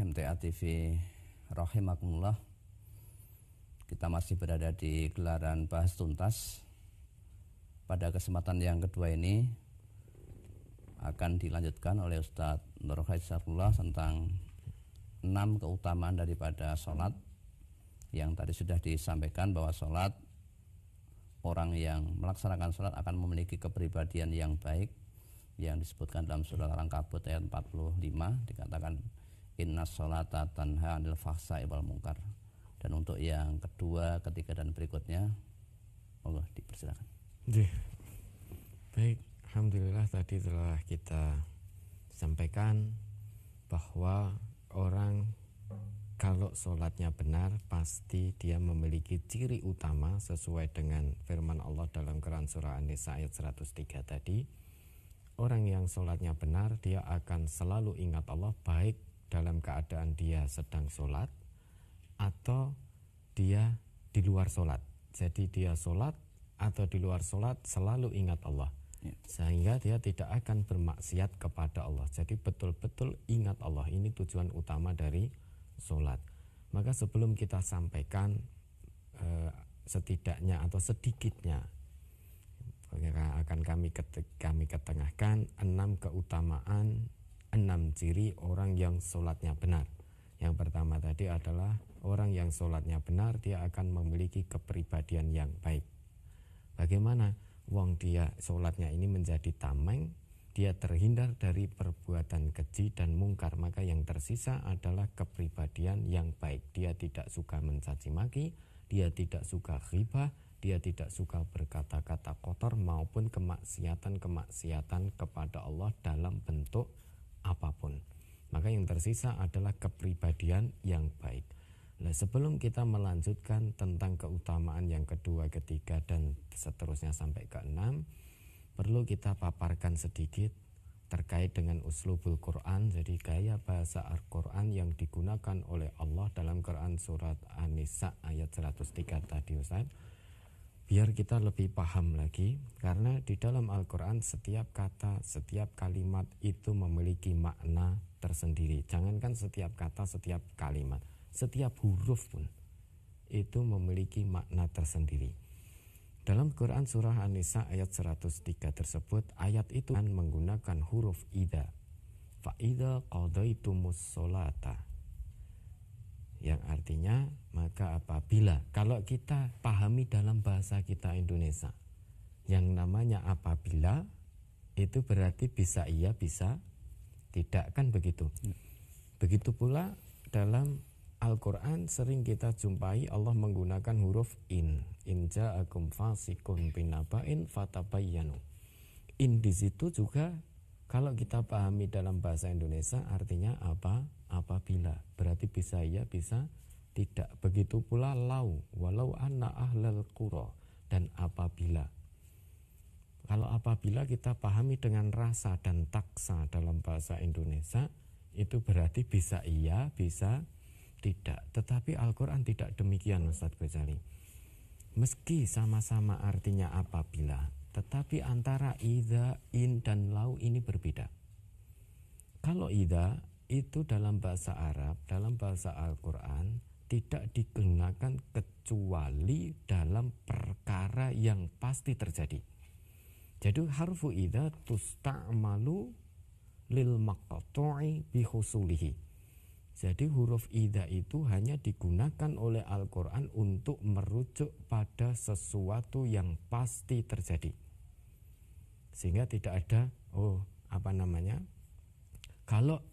MTA TV rahimakumullah. Kita masih berada di gelaran bahas tuntas. Pada kesempatan yang kedua ini akan dilanjutkan oleh Ustadz Nur Haisarullah tentang enam keutamaan daripada sholat yang tadi sudah disampaikan bahwa sholat orang yang melaksanakan sholat akan memiliki kepribadian yang baik yang disebutkan dalam surat Al-Ankabut ayat 45 dikatakan inna sholata tanha anil fahsa ibal mungkar dan untuk yang kedua ketiga dan berikutnya Allah dipersilakan baik Alhamdulillah tadi telah kita sampaikan bahwa orang kalau sholatnya benar pasti dia memiliki ciri utama sesuai dengan firman Allah dalam Quran Surah An-Nisa ayat 103 tadi orang yang sholatnya benar dia akan selalu ingat Allah baik dalam keadaan dia sedang sholat atau dia di luar sholat. Jadi dia sholat atau di luar sholat selalu ingat Allah. Ya. Sehingga dia tidak akan bermaksiat kepada Allah. Jadi betul-betul ingat Allah. Ini tujuan utama dari sholat. Maka sebelum kita sampaikan eh, setidaknya atau sedikitnya akan kami kami ketengahkan enam keutamaan enam ciri orang yang sholatnya benar. Yang pertama tadi adalah orang yang sholatnya benar dia akan memiliki kepribadian yang baik. Bagaimana uang dia sholatnya ini menjadi tameng, dia terhindar dari perbuatan keji dan mungkar maka yang tersisa adalah kepribadian yang baik. Dia tidak suka mencaci maki, dia tidak suka riba dia tidak suka berkata-kata kotor maupun kemaksiatan-kemaksiatan kepada Allah dalam bentuk apapun. Maka yang tersisa adalah kepribadian yang baik. Nah, sebelum kita melanjutkan tentang keutamaan yang kedua, ketiga, dan seterusnya sampai ke enam, perlu kita paparkan sedikit terkait dengan uslubul Quran, jadi gaya bahasa Al-Quran yang digunakan oleh Allah dalam Quran surat An-Nisa ayat 103 tadi Ustaz biar kita lebih paham lagi karena di dalam Al-Qur'an setiap kata, setiap kalimat itu memiliki makna tersendiri. Jangankan setiap kata, setiap kalimat, setiap huruf pun itu memiliki makna tersendiri. Dalam Quran surah An-Nisa ayat 103 tersebut, ayat itu menggunakan huruf ida. Fa ida qadaitumus sholata yang artinya maka apabila kalau kita pahami dalam bahasa kita Indonesia yang namanya apabila itu berarti bisa iya bisa tidak kan begitu ya. begitu pula dalam Al-Quran sering kita jumpai Allah menggunakan huruf in in ja'akum fasikun binaba'in fatabayyanu in di situ juga kalau kita pahami dalam bahasa Indonesia artinya apa? Apabila. Berarti bisa ya, bisa tidak. Begitu pula lau, walau anna ahlal kuro dan apabila. Kalau apabila kita pahami dengan rasa dan taksa dalam bahasa Indonesia, itu berarti bisa iya, bisa tidak. Tetapi Al-Quran tidak demikian Ustadz Ghazali. Meski sama-sama artinya apabila, tetapi antara ida, in, dan lau ini berbeda. Kalau ida itu dalam bahasa Arab, dalam bahasa Al-Quran tidak digunakan kecuali dalam perkara yang pasti terjadi. Jadi harfu ida tusta'malu lil maqtu'i bihusulihi jadi huruf ida itu hanya digunakan oleh Al-Quran untuk merujuk pada sesuatu yang pasti terjadi. Sehingga tidak ada, oh apa namanya, kalau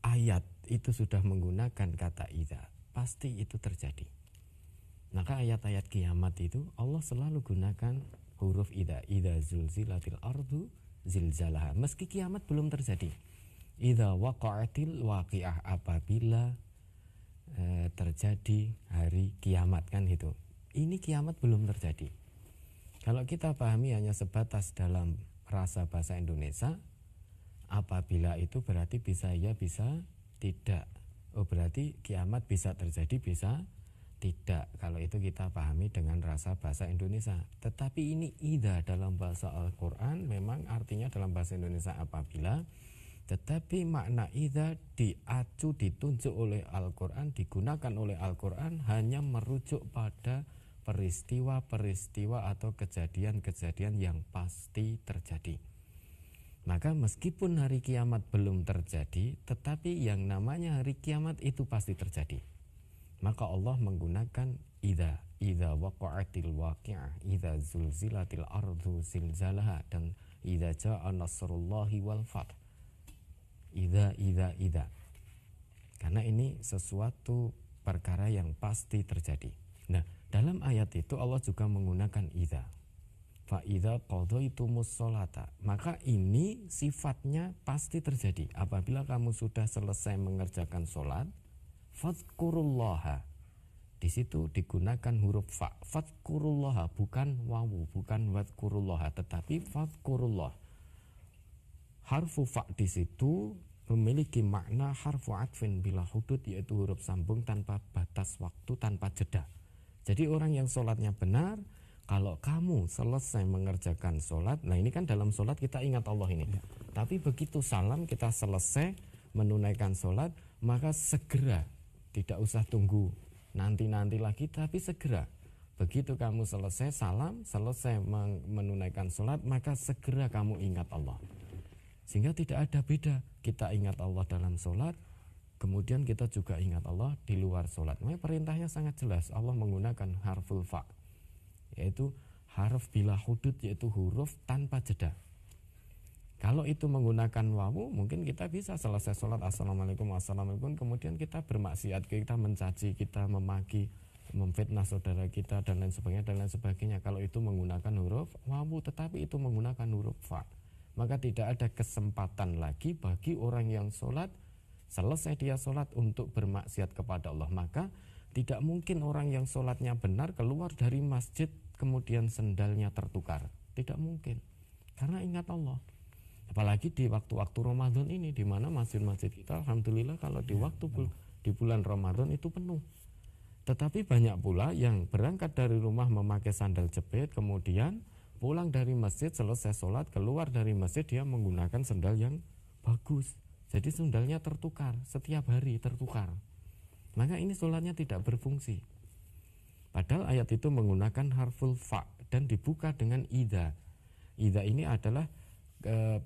ayat itu sudah menggunakan kata ida, pasti itu terjadi. Maka ayat-ayat kiamat itu Allah selalu gunakan huruf ida, ida zulzilatil ardu zilzalaha. Meski kiamat belum terjadi Ida waqa'atil waqi'ah apabila e, terjadi hari kiamat kan itu. Ini kiamat belum terjadi. Kalau kita pahami hanya sebatas dalam rasa bahasa Indonesia, apabila itu berarti bisa ya bisa tidak. Oh berarti kiamat bisa terjadi bisa tidak. Kalau itu kita pahami dengan rasa bahasa Indonesia. Tetapi ini ida dalam bahasa Al-Qur'an memang artinya dalam bahasa Indonesia apabila tetapi makna idha diacu ditunjuk oleh Al-Qur'an, digunakan oleh Al-Qur'an hanya merujuk pada peristiwa-peristiwa atau kejadian-kejadian yang pasti terjadi. Maka meskipun hari kiamat belum terjadi, tetapi yang namanya hari kiamat itu pasti terjadi. Maka Allah menggunakan idha, idza waqa'atil waqi'ah, idza zulzilatil ardu zilzalaha dan idza ja'a nasrullahi wal fath ida ida ida karena ini sesuatu perkara yang pasti terjadi nah dalam ayat itu Allah juga menggunakan ida Fa'idha itu musolata. Maka ini sifatnya pasti terjadi Apabila kamu sudah selesai mengerjakan sholat Fadkurullaha di situ digunakan huruf fa fadkurullaha bukan wawu bukan wadkurullaha tetapi fadkurullah harfu fa di situ memiliki makna harfu atfin bila hudud yaitu huruf sambung tanpa batas waktu tanpa jeda. Jadi orang yang sholatnya benar, kalau kamu selesai mengerjakan sholat, nah ini kan dalam sholat kita ingat Allah ini. Ya. Tapi begitu salam kita selesai menunaikan sholat, maka segera, tidak usah tunggu nanti-nanti lagi, tapi segera. Begitu kamu selesai salam, selesai menunaikan sholat, maka segera kamu ingat Allah. Sehingga tidak ada beda. Kita ingat Allah dalam sholat, kemudian kita juga ingat Allah di luar sholat. Makanya perintahnya sangat jelas. Allah menggunakan harful fa, yaitu harf bila hudud, yaitu huruf tanpa jeda. Kalau itu menggunakan wawu, mungkin kita bisa selesai sholat assalamualaikum wassalamualaikum, kemudian kita bermaksiat, kita mencaci, kita memaki, memfitnah saudara kita dan lain sebagainya dan lain sebagainya. Kalau itu menggunakan huruf wawu, tetapi itu menggunakan huruf fa maka tidak ada kesempatan lagi bagi orang yang sholat selesai dia sholat untuk bermaksiat kepada Allah maka tidak mungkin orang yang sholatnya benar keluar dari masjid kemudian sendalnya tertukar tidak mungkin karena ingat Allah apalagi di waktu-waktu Ramadan ini di mana masjid-masjid kita alhamdulillah kalau di ya, waktu bul di bulan Ramadan itu penuh tetapi banyak pula yang berangkat dari rumah memakai sandal jepit kemudian pulang dari masjid selesai sholat keluar dari masjid dia menggunakan sendal yang bagus jadi sendalnya tertukar setiap hari tertukar maka ini sholatnya tidak berfungsi padahal ayat itu menggunakan harful fa dan dibuka dengan ida ida ini adalah e,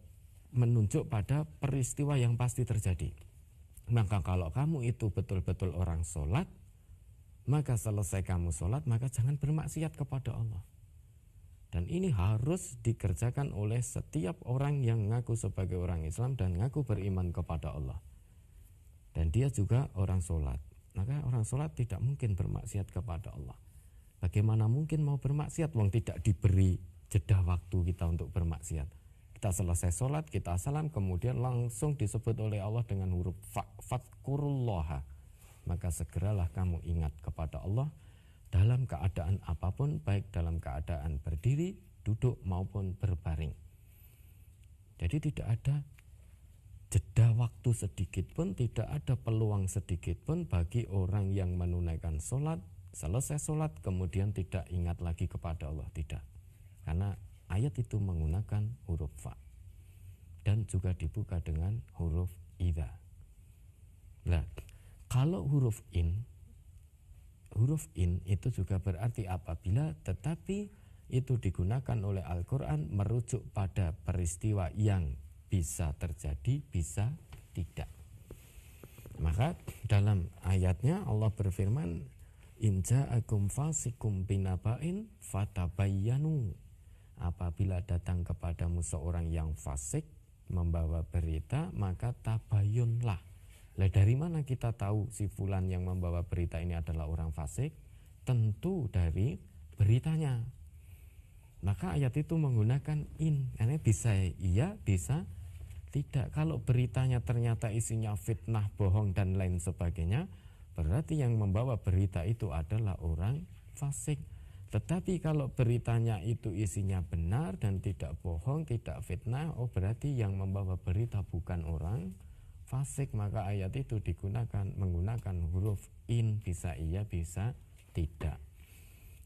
menunjuk pada peristiwa yang pasti terjadi maka kalau kamu itu betul-betul orang sholat maka selesai kamu sholat maka jangan bermaksiat kepada Allah dan ini harus dikerjakan oleh setiap orang yang ngaku sebagai orang Islam dan ngaku beriman kepada Allah. Dan dia juga orang sholat. Maka orang sholat tidak mungkin bermaksiat kepada Allah. Bagaimana mungkin mau bermaksiat wong tidak diberi jeda waktu kita untuk bermaksiat. Kita selesai sholat, kita salam, kemudian langsung disebut oleh Allah dengan huruf fatkurullaha. Maka segeralah kamu ingat kepada Allah, dalam keadaan apapun, baik dalam keadaan berdiri, duduk maupun berbaring. Jadi tidak ada jeda waktu sedikit pun, tidak ada peluang sedikit pun bagi orang yang menunaikan sholat, selesai sholat kemudian tidak ingat lagi kepada Allah, tidak. Karena ayat itu menggunakan huruf fa dan juga dibuka dengan huruf ida. Nah, kalau huruf in huruf in itu juga berarti apabila tetapi itu digunakan oleh Al-Quran merujuk pada peristiwa yang bisa terjadi, bisa tidak. Maka dalam ayatnya Allah berfirman, Inja akum fasikum binabain fatabayyanu. Apabila datang kepadamu seorang yang fasik membawa berita, maka tabayunlah lah dari mana kita tahu si fulan yang membawa berita ini adalah orang fasik? Tentu dari beritanya. Maka ayat itu menggunakan in. Ini bisa iya, bisa tidak. Kalau beritanya ternyata isinya fitnah, bohong dan lain sebagainya, berarti yang membawa berita itu adalah orang fasik. Tetapi kalau beritanya itu isinya benar dan tidak bohong, tidak fitnah, oh berarti yang membawa berita bukan orang fasik maka ayat itu digunakan menggunakan huruf in bisa iya bisa tidak.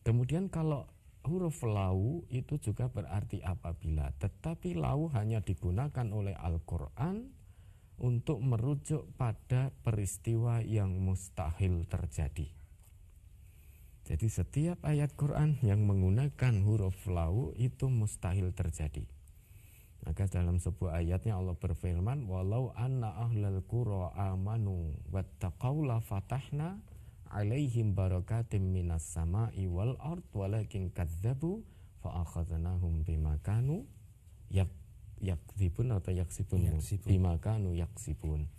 Kemudian kalau huruf lau itu juga berarti apabila, tetapi lau hanya digunakan oleh Al-Qur'an untuk merujuk pada peristiwa yang mustahil terjadi. Jadi setiap ayat Quran yang menggunakan huruf lau itu mustahil terjadi. Maka dalam sebuah ayatnya Allah berfirman, "Walau anna ahlal qura amanu wattaqau la fatahna 'alaihim barakatim minas sama'i wal ard walakin kadzdzabu fa akhadnahum bima kanu yak yakzibun atau yaksibun, ya? yaksibun. bima kanu yaksibun."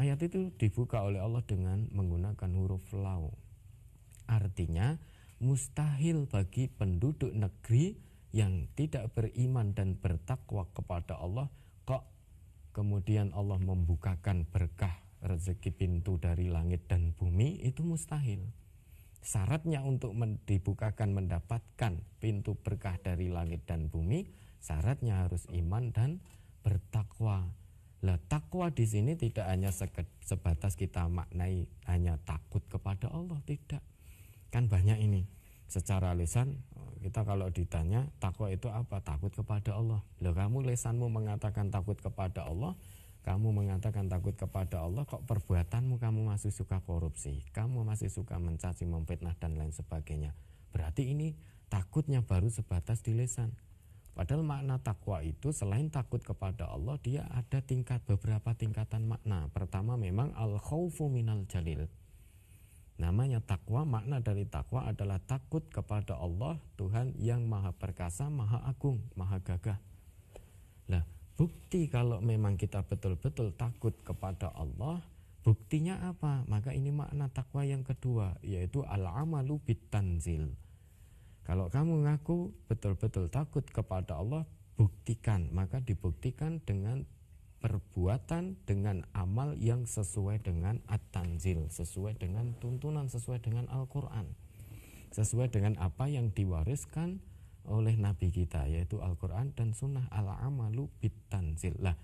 Ayat itu dibuka oleh Allah dengan menggunakan huruf lau. Artinya mustahil bagi penduduk negeri yang tidak beriman dan bertakwa kepada Allah kok kemudian Allah membukakan berkah rezeki pintu dari langit dan bumi itu mustahil. Syaratnya untuk dibukakan mendapatkan pintu berkah dari langit dan bumi, syaratnya harus iman dan bertakwa. Lah takwa di sini tidak hanya sebatas kita maknai hanya takut kepada Allah, tidak. Kan banyak ini. Secara lisan kita kalau ditanya takwa itu apa? Takut kepada Allah. Loh kamu lesanmu mengatakan takut kepada Allah, kamu mengatakan takut kepada Allah, kok perbuatanmu kamu masih suka korupsi, kamu masih suka mencaci, memfitnah dan lain sebagainya. Berarti ini takutnya baru sebatas di lesan. Padahal makna takwa itu selain takut kepada Allah, dia ada tingkat beberapa tingkatan makna. Pertama memang al khawfu minal jalil. Namanya takwa, makna dari takwa adalah takut kepada Allah, Tuhan yang maha perkasa, maha agung, maha gagah. Nah, bukti kalau memang kita betul-betul takut kepada Allah, buktinya apa? Maka ini makna takwa yang kedua, yaitu al-amalu bitanzil. Kalau kamu ngaku betul-betul takut kepada Allah, buktikan. Maka dibuktikan dengan perbuatan dengan amal yang sesuai dengan at-tanzil, sesuai dengan tuntunan, sesuai dengan Al-Qur'an. Sesuai dengan apa yang diwariskan oleh nabi kita yaitu Al-Qur'an dan sunnah al-amalu bit-tanzil. Lah,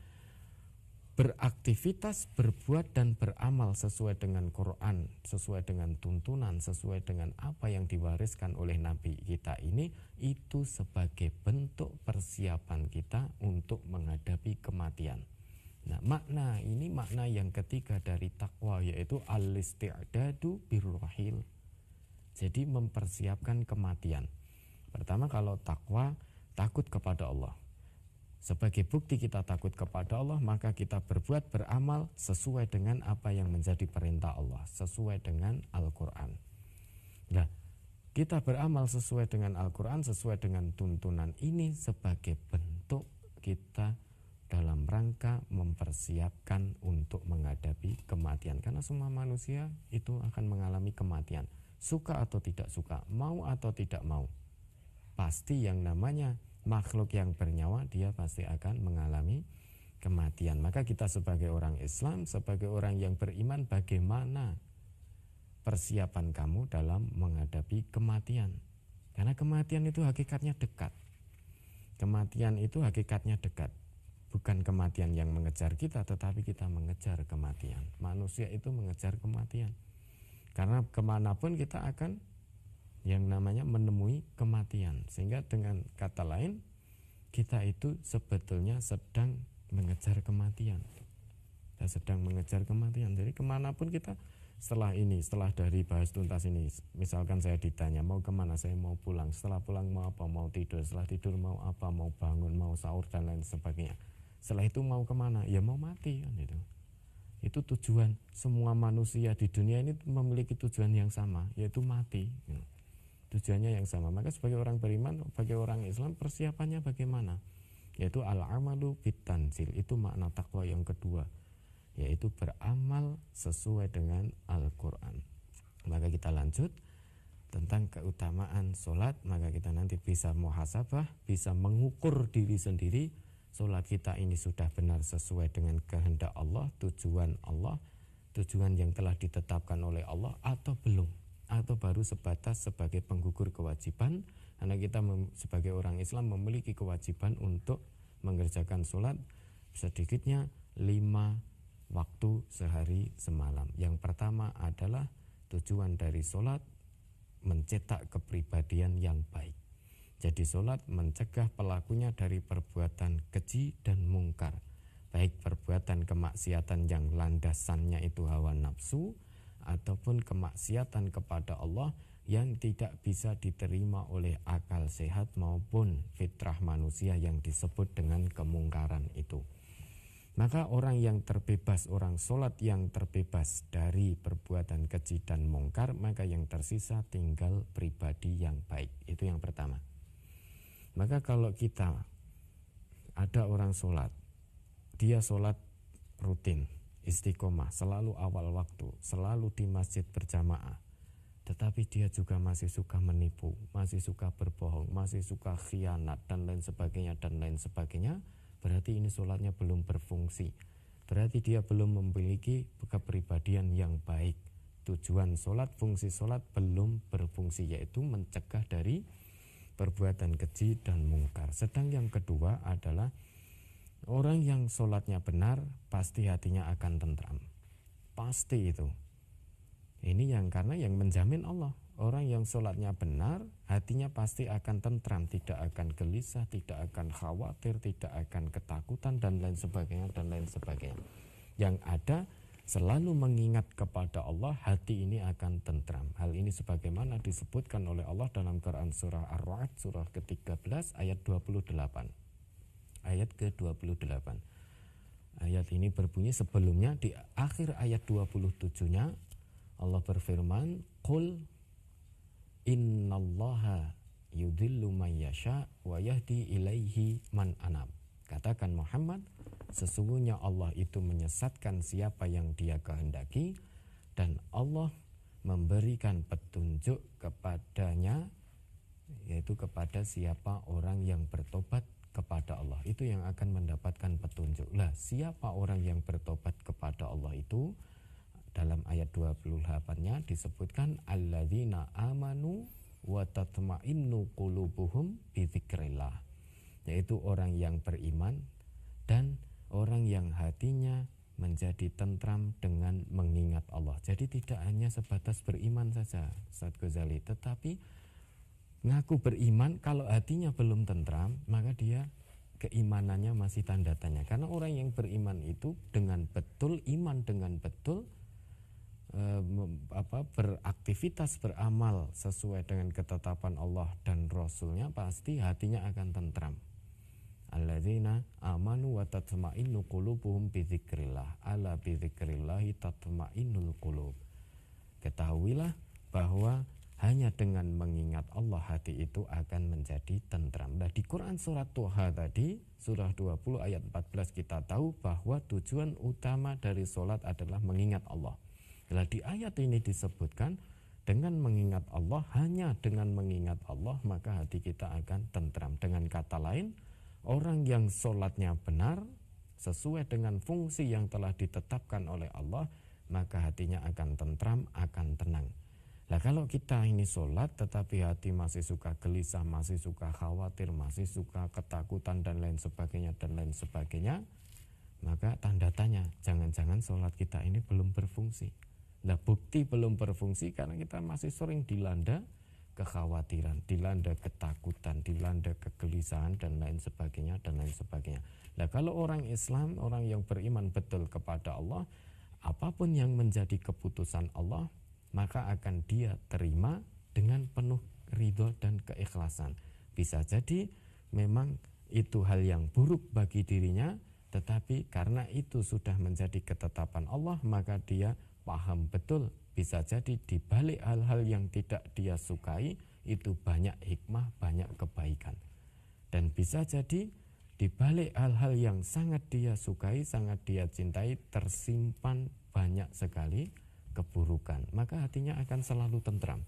beraktivitas, berbuat dan beramal sesuai dengan Quran, sesuai dengan tuntunan, sesuai dengan apa yang diwariskan oleh Nabi kita ini, itu sebagai bentuk persiapan kita untuk menghadapi kematian. Nah, makna ini makna yang ketiga dari takwa yaitu al-isti'dadu birrahil. Jadi mempersiapkan kematian. Pertama kalau takwa takut kepada Allah. Sebagai bukti kita takut kepada Allah, maka kita berbuat beramal sesuai dengan apa yang menjadi perintah Allah, sesuai dengan Al-Qur'an. Nah, kita beramal sesuai dengan Al-Qur'an, sesuai dengan tuntunan ini sebagai bentuk kita rangka mempersiapkan untuk menghadapi kematian karena semua manusia itu akan mengalami kematian suka atau tidak suka mau atau tidak mau pasti yang namanya makhluk yang bernyawa dia pasti akan mengalami kematian maka kita sebagai orang Islam sebagai orang yang beriman bagaimana persiapan kamu dalam menghadapi kematian karena kematian itu hakikatnya dekat kematian itu hakikatnya dekat bukan kematian yang mengejar kita, tetapi kita mengejar kematian. Manusia itu mengejar kematian. Karena kemanapun kita akan yang namanya menemui kematian. Sehingga dengan kata lain, kita itu sebetulnya sedang mengejar kematian. Kita sedang mengejar kematian. Jadi kemanapun kita setelah ini, setelah dari bahas tuntas ini, misalkan saya ditanya mau kemana, saya mau pulang. Setelah pulang mau apa, mau tidur. Setelah tidur mau apa, mau bangun, mau sahur dan lain sebagainya setelah itu mau kemana ya mau mati kan itu itu tujuan semua manusia di dunia ini memiliki tujuan yang sama yaitu mati ya. tujuannya yang sama maka sebagai orang beriman sebagai orang Islam persiapannya bagaimana yaitu al amalu bitansil itu makna takwa yang kedua yaitu beramal sesuai dengan Al-Qur'an maka kita lanjut tentang keutamaan sholat maka kita nanti bisa muhasabah bisa mengukur diri sendiri Sholat kita ini sudah benar sesuai dengan kehendak Allah, tujuan Allah, tujuan yang telah ditetapkan oleh Allah atau belum atau baru sebatas sebagai penggugur kewajiban karena kita sebagai orang Islam memiliki kewajiban untuk mengerjakan sholat sedikitnya lima waktu sehari semalam yang pertama adalah tujuan dari sholat mencetak kepribadian yang baik jadi sholat mencegah pelakunya dari perbuatan keji dan mungkar. Baik perbuatan kemaksiatan yang landasannya itu hawa nafsu ataupun kemaksiatan kepada Allah yang tidak bisa diterima oleh akal sehat maupun fitrah manusia yang disebut dengan kemungkaran itu. Maka orang yang terbebas, orang sholat yang terbebas dari perbuatan keji dan mungkar, maka yang tersisa tinggal pribadi yang baik. Itu yang pertama. Maka kalau kita ada orang sholat, dia sholat rutin, istiqomah, selalu awal waktu, selalu di masjid berjamaah. Tetapi dia juga masih suka menipu, masih suka berbohong, masih suka khianat dan lain sebagainya dan lain sebagainya. Berarti ini sholatnya belum berfungsi. Berarti dia belum memiliki kepribadian yang baik. Tujuan sholat, fungsi sholat belum berfungsi yaitu mencegah dari perbuatan keji dan mungkar. Sedang yang kedua adalah orang yang sholatnya benar pasti hatinya akan tentram. Pasti itu. Ini yang karena yang menjamin Allah. Orang yang sholatnya benar hatinya pasti akan tentram, tidak akan gelisah, tidak akan khawatir, tidak akan ketakutan dan lain sebagainya dan lain sebagainya. Yang ada selalu mengingat kepada Allah, hati ini akan tentram. Hal ini sebagaimana disebutkan oleh Allah dalam Quran surah Ar-Ra'd surah ke-13 ayat 28. Ayat ke-28. Ayat ini berbunyi sebelumnya di akhir ayat 27-nya Allah berfirman, "Qul innallaha yudhillu man yasha wa yahdi ilaihi man anab." Katakan Muhammad, Sesungguhnya Allah itu menyesatkan siapa yang dia kehendaki dan Allah memberikan petunjuk kepadanya yaitu kepada siapa orang yang bertobat kepada Allah itu yang akan mendapatkan petunjuk. Lah, siapa orang yang bertobat kepada Allah itu dalam ayat 28-nya disebutkan alladzina amanu wa tatma'innu qulubuhum bi yaitu orang yang beriman dan orang yang hatinya menjadi tentram dengan mengingat Allah. Jadi tidak hanya sebatas beriman saja, Ustaz Ghazali, tetapi ngaku beriman kalau hatinya belum tentram, maka dia keimanannya masih tanda tanya. Karena orang yang beriman itu dengan betul iman dengan betul e, apa beraktivitas beramal sesuai dengan ketetapan Allah dan Rasulnya pasti hatinya akan tentram alladzina amanu wa tatma'innu qulubuhum ala bi tatma'innul ketahuilah bahwa hanya dengan mengingat Allah hati itu akan menjadi tentram. Nah di Quran surat tuha tadi surah 20 ayat 14 kita tahu bahwa tujuan utama dari sholat adalah mengingat Allah. Nah di ayat ini disebutkan dengan mengingat Allah hanya dengan mengingat Allah maka hati kita akan tentram. Dengan kata lain Orang yang sholatnya benar, sesuai dengan fungsi yang telah ditetapkan oleh Allah, maka hatinya akan tentram, akan tenang. Nah kalau kita ini sholat tetapi hati masih suka gelisah, masih suka khawatir, masih suka ketakutan dan lain sebagainya dan lain sebagainya, maka tanda tanya, jangan-jangan sholat kita ini belum berfungsi. Nah bukti belum berfungsi karena kita masih sering dilanda kekhawatiran, dilanda ketakutan, dilanda kegelisahan dan lain sebagainya dan lain sebagainya. Nah, kalau orang Islam, orang yang beriman betul kepada Allah, apapun yang menjadi keputusan Allah, maka akan dia terima dengan penuh ridho dan keikhlasan. Bisa jadi memang itu hal yang buruk bagi dirinya, tetapi karena itu sudah menjadi ketetapan Allah, maka dia paham betul bisa jadi di balik hal-hal yang tidak dia sukai itu banyak hikmah, banyak kebaikan. Dan bisa jadi di balik hal-hal yang sangat dia sukai, sangat dia cintai tersimpan banyak sekali keburukan. Maka hatinya akan selalu tentram.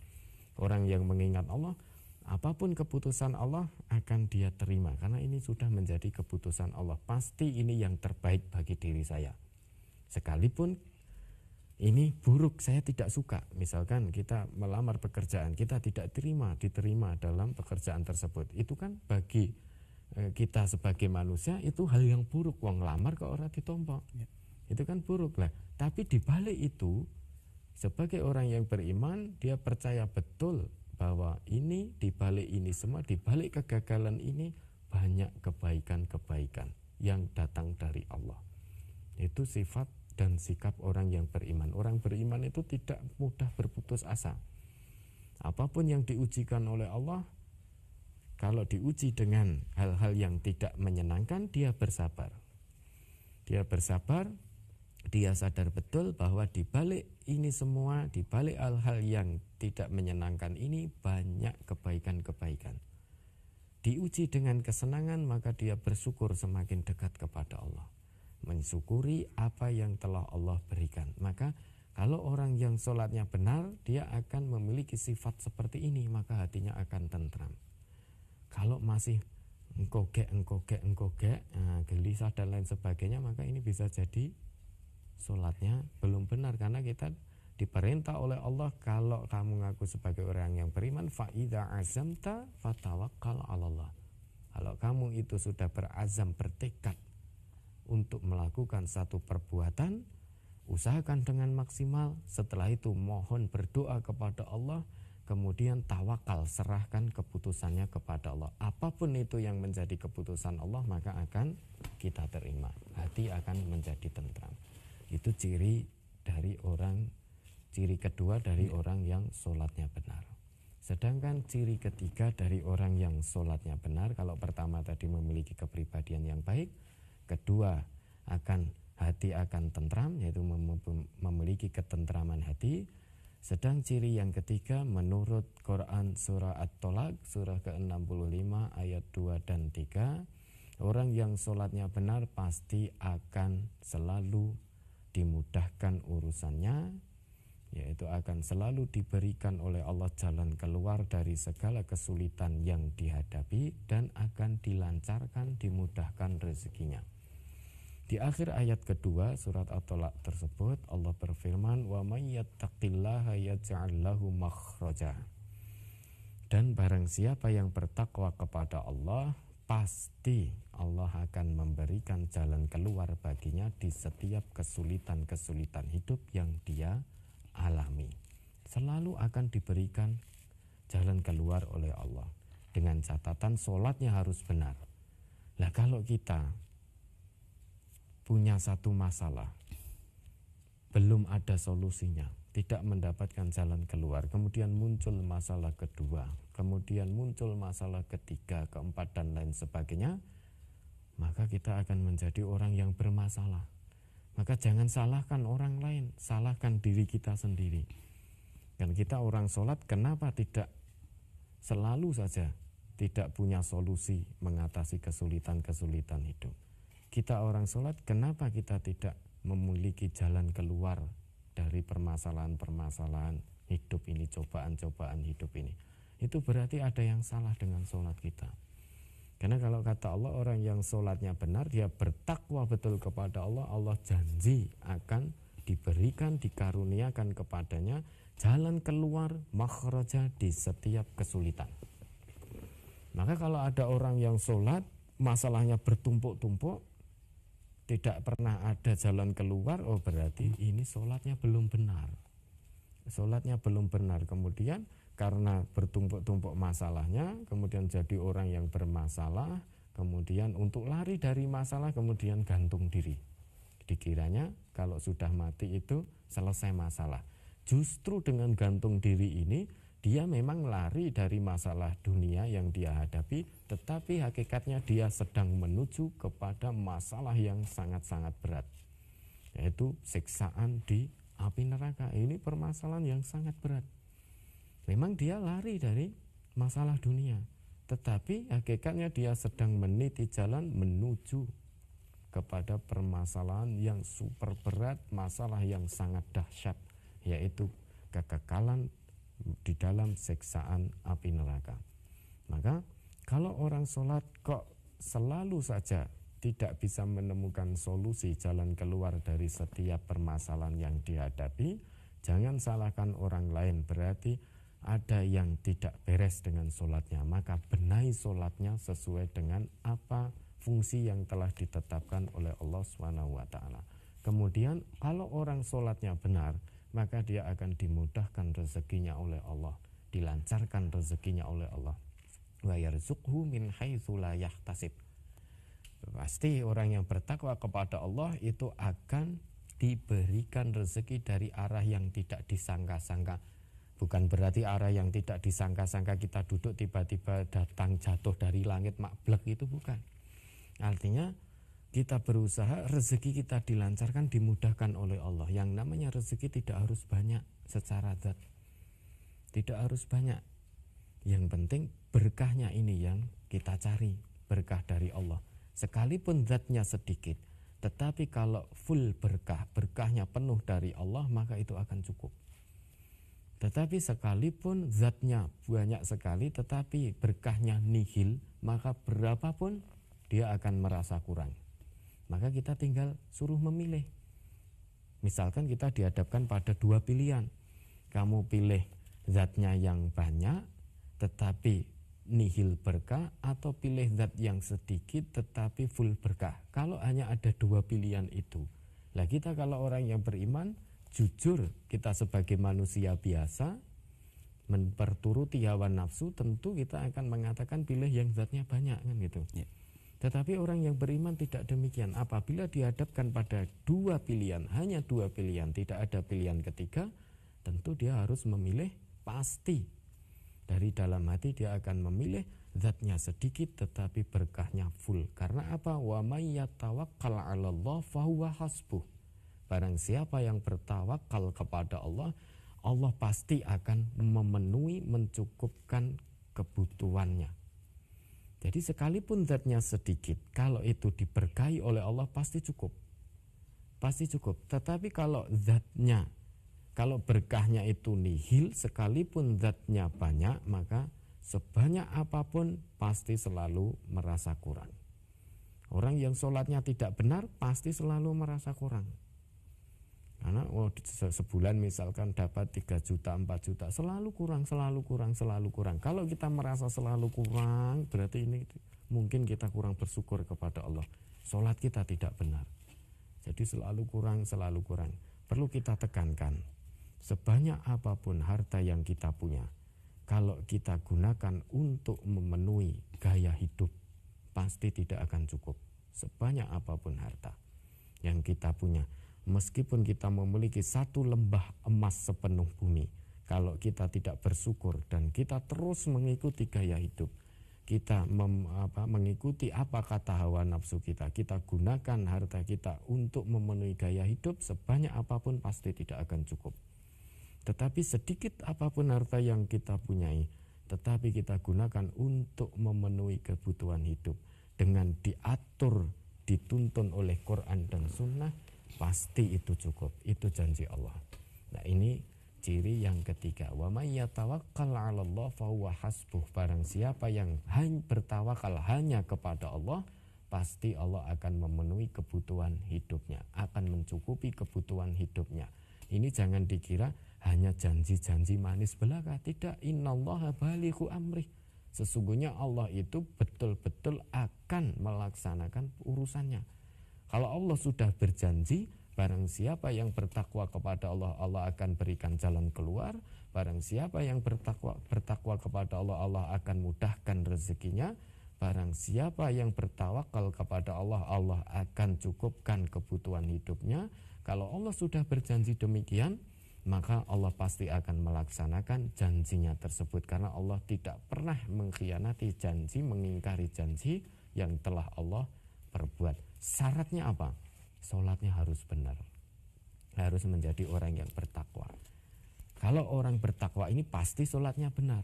Orang yang mengingat Allah, apapun keputusan Allah akan dia terima karena ini sudah menjadi keputusan Allah. Pasti ini yang terbaik bagi diri saya. Sekalipun ini buruk, saya tidak suka. Misalkan kita melamar pekerjaan, kita tidak terima, diterima dalam pekerjaan tersebut. Itu kan bagi eh, kita sebagai manusia itu hal yang buruk. Wong lamar ke orang ditompok. Ya. Itu kan buruk lah. Tapi dibalik itu, sebagai orang yang beriman, dia percaya betul bahwa ini dibalik ini semua, dibalik kegagalan ini banyak kebaikan-kebaikan yang datang dari Allah. Itu sifat dan sikap orang yang beriman. Orang beriman itu tidak mudah berputus asa. Apapun yang diujikan oleh Allah, kalau diuji dengan hal-hal yang tidak menyenangkan, dia bersabar. Dia bersabar, dia sadar betul bahwa di balik ini semua, di balik hal-hal yang tidak menyenangkan ini banyak kebaikan-kebaikan. Diuji dengan kesenangan, maka dia bersyukur semakin dekat kepada Allah mensyukuri apa yang telah Allah berikan. Maka kalau orang yang sholatnya benar, dia akan memiliki sifat seperti ini, maka hatinya akan tentram. Kalau masih engkogek, engkogek, engkogek, nah, gelisah dan lain sebagainya, maka ini bisa jadi sholatnya belum benar karena kita diperintah oleh Allah kalau kamu ngaku sebagai orang yang beriman fa'idha azamta fatawakkal Allah. Kalau kamu itu sudah berazam bertekad untuk melakukan satu perbuatan, usahakan dengan maksimal. Setelah itu mohon berdoa kepada Allah, kemudian tawakal, serahkan keputusannya kepada Allah. Apapun itu yang menjadi keputusan Allah, maka akan kita terima. Hati akan menjadi tentram. Itu ciri dari orang ciri kedua dari orang yang sholatnya benar. Sedangkan ciri ketiga dari orang yang sholatnya benar, kalau pertama tadi memiliki kepribadian yang baik, Kedua, akan hati akan tentram yaitu memiliki ketentraman hati. Sedang ciri yang ketiga menurut Quran surah At-Tolak surah ke-65 ayat 2 dan 3 Orang yang sholatnya benar pasti akan selalu dimudahkan urusannya Yaitu akan selalu diberikan oleh Allah jalan keluar dari segala kesulitan yang dihadapi Dan akan dilancarkan dimudahkan rezekinya di akhir ayat kedua surat At-Talaq tersebut Allah berfirman wa makhraja. Dan barang siapa yang bertakwa kepada Allah, pasti Allah akan memberikan jalan keluar baginya di setiap kesulitan-kesulitan hidup yang dia alami. Selalu akan diberikan jalan keluar oleh Allah dengan catatan sholatnya harus benar. Nah kalau kita punya satu masalah, belum ada solusinya, tidak mendapatkan jalan keluar, kemudian muncul masalah kedua, kemudian muncul masalah ketiga, keempat, dan lain sebagainya, maka kita akan menjadi orang yang bermasalah. Maka jangan salahkan orang lain, salahkan diri kita sendiri. Dan kita orang sholat kenapa tidak selalu saja tidak punya solusi mengatasi kesulitan-kesulitan hidup kita orang sholat, kenapa kita tidak memiliki jalan keluar dari permasalahan-permasalahan hidup ini, cobaan-cobaan hidup ini? Itu berarti ada yang salah dengan sholat kita. Karena kalau kata Allah orang yang sholatnya benar dia bertakwa betul kepada Allah Allah janji akan diberikan dikaruniakan kepadanya jalan keluar makhraja di setiap kesulitan. Maka kalau ada orang yang sholat masalahnya bertumpuk-tumpuk tidak pernah ada jalan keluar, oh berarti hmm. ini sholatnya belum benar. Sholatnya belum benar. Kemudian karena bertumpuk-tumpuk masalahnya, kemudian jadi orang yang bermasalah, kemudian untuk lari dari masalah, kemudian gantung diri. Dikiranya kalau sudah mati itu selesai masalah. Justru dengan gantung diri ini dia memang lari dari masalah dunia yang dia hadapi, tetapi hakikatnya dia sedang menuju kepada masalah yang sangat-sangat berat, yaitu siksaan di api neraka. Ini permasalahan yang sangat berat. Memang dia lari dari masalah dunia, tetapi hakikatnya dia sedang meniti jalan menuju kepada permasalahan yang super berat, masalah yang sangat dahsyat, yaitu kekekalan di dalam seksaan api neraka. Maka kalau orang sholat kok selalu saja tidak bisa menemukan solusi jalan keluar dari setiap permasalahan yang dihadapi, jangan salahkan orang lain berarti ada yang tidak beres dengan sholatnya, maka benahi sholatnya sesuai dengan apa fungsi yang telah ditetapkan oleh Allah swt Kemudian kalau orang sholatnya benar, maka dia akan dimudahkan rezekinya oleh Allah, dilancarkan rezekinya oleh Allah. min Pasti orang yang bertakwa kepada Allah itu akan diberikan rezeki dari arah yang tidak disangka-sangka. Bukan berarti arah yang tidak disangka-sangka kita duduk tiba-tiba datang jatuh dari langit makblek itu bukan. Artinya kita berusaha rezeki kita dilancarkan dimudahkan oleh Allah yang namanya rezeki tidak harus banyak secara zat tidak harus banyak yang penting berkahnya ini yang kita cari berkah dari Allah sekalipun zatnya sedikit tetapi kalau full berkah berkahnya penuh dari Allah maka itu akan cukup tetapi sekalipun zatnya banyak sekali tetapi berkahnya nihil maka berapapun dia akan merasa kurang maka kita tinggal suruh memilih. Misalkan kita dihadapkan pada dua pilihan. Kamu pilih zatnya yang banyak tetapi nihil berkah atau pilih zat yang sedikit tetapi full berkah. Kalau hanya ada dua pilihan itu. Lah kita kalau orang yang beriman jujur kita sebagai manusia biasa memperturuti hawa nafsu tentu kita akan mengatakan pilih yang zatnya banyak kan gitu. Yeah. Tetapi orang yang beriman tidak demikian. Apabila dihadapkan pada dua pilihan, hanya dua pilihan, tidak ada pilihan ketiga, tentu dia harus memilih pasti. Dari dalam hati dia akan memilih zatnya sedikit tetapi berkahnya full. Karena apa? Wa may yatawakkal 'alallah fahuwa hasbuh. Barang siapa yang bertawakal kepada Allah, Allah pasti akan memenuhi mencukupkan kebutuhannya jadi sekalipun zatnya sedikit, kalau itu diberkahi oleh Allah pasti cukup. Pasti cukup. Tetapi kalau zatnya, kalau berkahnya itu nihil, sekalipun zatnya banyak, maka sebanyak apapun pasti selalu merasa kurang. Orang yang sholatnya tidak benar pasti selalu merasa kurang anak oh, sebulan misalkan dapat 3 juta 4 juta selalu kurang selalu kurang selalu kurang kalau kita merasa selalu kurang berarti ini mungkin kita kurang bersyukur kepada Allah sholat kita tidak benar jadi selalu kurang selalu kurang perlu kita tekankan sebanyak apapun harta yang kita punya kalau kita gunakan untuk memenuhi gaya hidup pasti tidak akan cukup sebanyak apapun harta yang kita punya meskipun kita memiliki satu lembah emas sepenuh bumi, kalau kita tidak bersyukur dan kita terus mengikuti gaya hidup, kita mem, apa, mengikuti apa kata hawa nafsu kita, kita gunakan harta kita untuk memenuhi gaya hidup sebanyak apapun pasti tidak akan cukup. Tetapi sedikit apapun harta yang kita punyai, tetapi kita gunakan untuk memenuhi kebutuhan hidup dengan diatur, dituntun oleh Quran dan Sunnah, Pasti itu cukup, itu janji Allah. Nah, ini ciri yang ketiga. Wa may yatawakkal 'ala Allah fa huwa hasbuh. Barang siapa yang hanya bertawakal hanya kepada Allah, pasti Allah akan memenuhi kebutuhan hidupnya, akan mencukupi kebutuhan hidupnya. Ini jangan dikira hanya janji-janji manis belaka, tidak. Innallaha balighu amri. Sesungguhnya Allah itu betul-betul akan melaksanakan urusannya. Kalau Allah sudah berjanji, barang siapa yang bertakwa kepada Allah, Allah akan berikan jalan keluar. Barang siapa yang bertakwa bertakwa kepada Allah, Allah akan mudahkan rezekinya. Barang siapa yang bertawakal kepada Allah, Allah akan cukupkan kebutuhan hidupnya. Kalau Allah sudah berjanji demikian, maka Allah pasti akan melaksanakan janjinya tersebut karena Allah tidak pernah mengkhianati janji, mengingkari janji yang telah Allah perbuat. Syaratnya apa? Sholatnya harus benar. Harus menjadi orang yang bertakwa. Kalau orang bertakwa ini pasti sholatnya benar.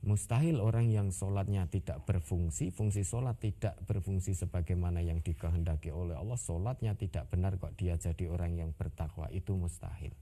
Mustahil orang yang sholatnya tidak berfungsi, fungsi sholat tidak berfungsi sebagaimana yang dikehendaki oleh Allah. Sholatnya tidak benar kok dia jadi orang yang bertakwa itu mustahil.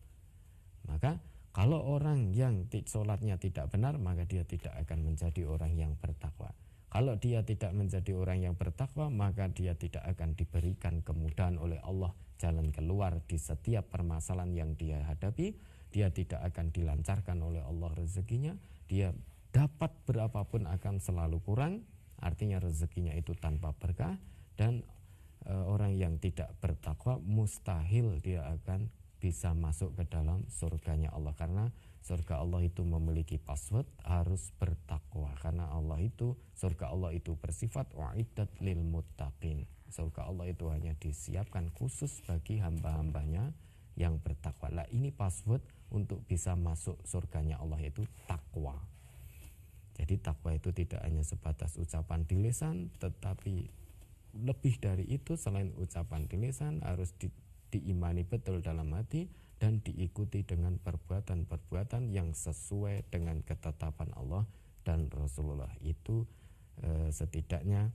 Maka kalau orang yang sholatnya tidak benar maka dia tidak akan menjadi orang yang bertakwa. Kalau dia tidak menjadi orang yang bertakwa, maka dia tidak akan diberikan kemudahan oleh Allah jalan keluar di setiap permasalahan yang dia hadapi. Dia tidak akan dilancarkan oleh Allah rezekinya. Dia dapat berapapun akan selalu kurang, artinya rezekinya itu tanpa berkah dan e, orang yang tidak bertakwa mustahil dia akan bisa masuk ke dalam surganya Allah karena surga Allah itu memiliki password harus bertakwa karena Allah itu surga Allah itu bersifat wa'idat lil muttaqin surga Allah itu hanya disiapkan khusus bagi hamba-hambanya yang bertakwa lah ini password untuk bisa masuk surganya Allah itu takwa jadi takwa itu tidak hanya sebatas ucapan di lisan tetapi lebih dari itu selain ucapan di lisan harus di, diimani betul dalam hati dan diikuti dengan perbuatan-perbuatan yang sesuai dengan ketetapan Allah dan Rasulullah itu e, setidaknya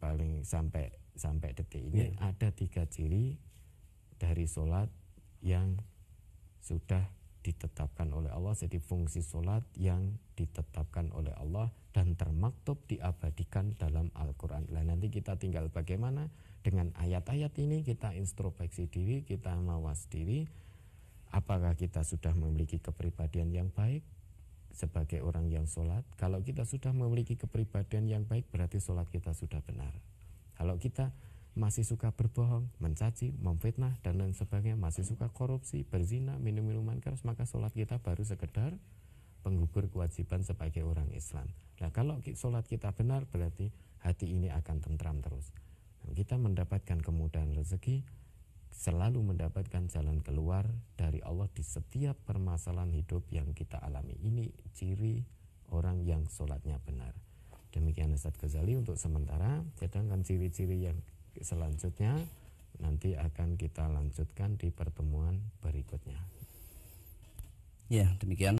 paling sampai sampai detik ini yeah. ada tiga ciri dari sholat yang sudah ditetapkan oleh Allah jadi fungsi solat yang ditetapkan oleh Allah dan termaktub diabadikan dalam Al-Quran lah nanti kita tinggal bagaimana dengan ayat-ayat ini kita introspeksi diri kita mawas diri apakah kita sudah memiliki kepribadian yang baik sebagai orang yang solat kalau kita sudah memiliki kepribadian yang baik berarti solat kita sudah benar kalau kita masih suka berbohong, mencaci, memfitnah dan lain sebagainya, masih suka korupsi, berzina, minum minuman keras, maka sholat kita baru sekedar penggugur kewajiban sebagai orang Islam. Nah, kalau sholat kita benar berarti hati ini akan tentram terus. Dan nah, kita mendapatkan kemudahan rezeki, selalu mendapatkan jalan keluar dari Allah di setiap permasalahan hidup yang kita alami. Ini ciri orang yang sholatnya benar. Demikian Ustaz Ghazali untuk sementara. Sedangkan ciri-ciri yang selanjutnya nanti akan kita lanjutkan di pertemuan berikutnya. Ya, demikian.